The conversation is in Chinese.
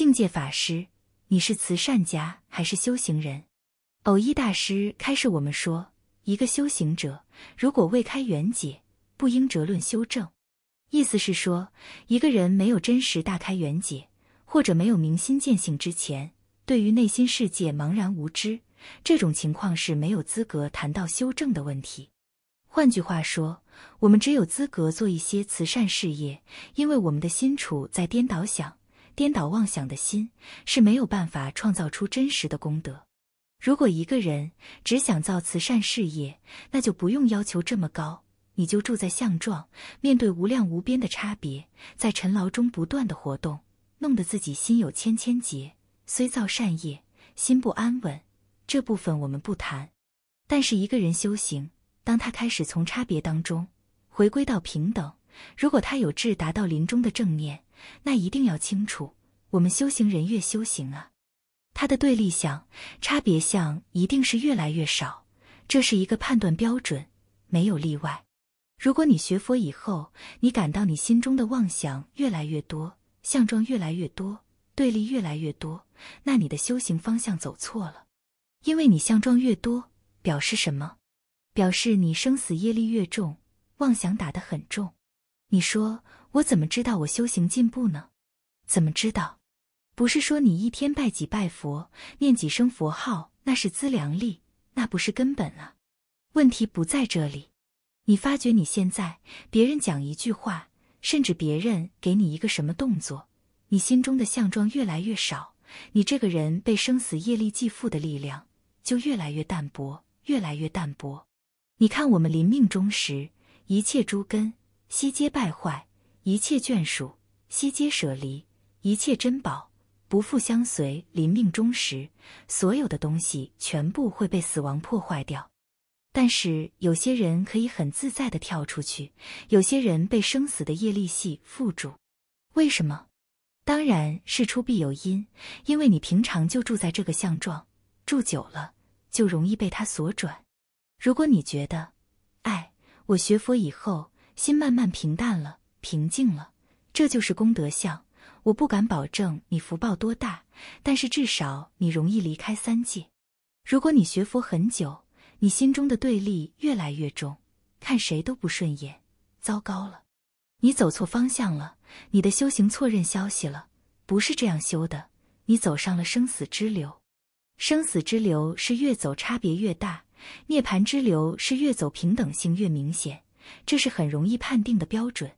境界法师，你是慈善家还是修行人？偶一大师开始，我们说，一个修行者如果未开元解，不应折论修正。意思是说，一个人没有真实大开元解，或者没有明心见性之前，对于内心世界茫然无知，这种情况是没有资格谈到修正的问题。换句话说，我们只有资格做一些慈善事业，因为我们的心处在颠倒想。颠倒妄想的心是没有办法创造出真实的功德。如果一个人只想造慈善事业，那就不用要求这么高。你就住在相状，面对无量无边的差别，在尘劳中不断的活动，弄得自己心有千千结，虽造善业，心不安稳。这部分我们不谈。但是一个人修行，当他开始从差别当中回归到平等，如果他有志达到临终的正念。那一定要清楚，我们修行人越修行啊，他的对立相、差别相一定是越来越少，这是一个判断标准，没有例外。如果你学佛以后，你感到你心中的妄想越来越多，相状越来越多，对立越来越多，那你的修行方向走错了。因为你相状越多，表示什么？表示你生死业力越重，妄想打得很重。你说。我怎么知道我修行进步呢？怎么知道？不是说你一天拜几拜佛，念几声佛号，那是资粮力，那不是根本啊。问题不在这里。你发觉你现在，别人讲一句话，甚至别人给你一个什么动作，你心中的相状越来越少，你这个人被生死业力寄附的力量就越来越淡薄，越来越淡薄。你看我们临命中时，一切诸根悉皆败坏。一切眷属悉皆舍离，一切珍宝不复相随。临命终时，所有的东西全部会被死亡破坏掉。但是有些人可以很自在的跳出去，有些人被生死的业力系缚住。为什么？当然事出必有因，因为你平常就住在这个相状，住久了就容易被它所转。如果你觉得，哎，我学佛以后心慢慢平淡了。平静了，这就是功德相。我不敢保证你福报多大，但是至少你容易离开三界。如果你学佛很久，你心中的对立越来越重，看谁都不顺眼，糟糕了，你走错方向了，你的修行错认消息了，不是这样修的，你走上了生死之流。生死之流是越走差别越大，涅盘之流是越走平等性越明显，这是很容易判定的标准。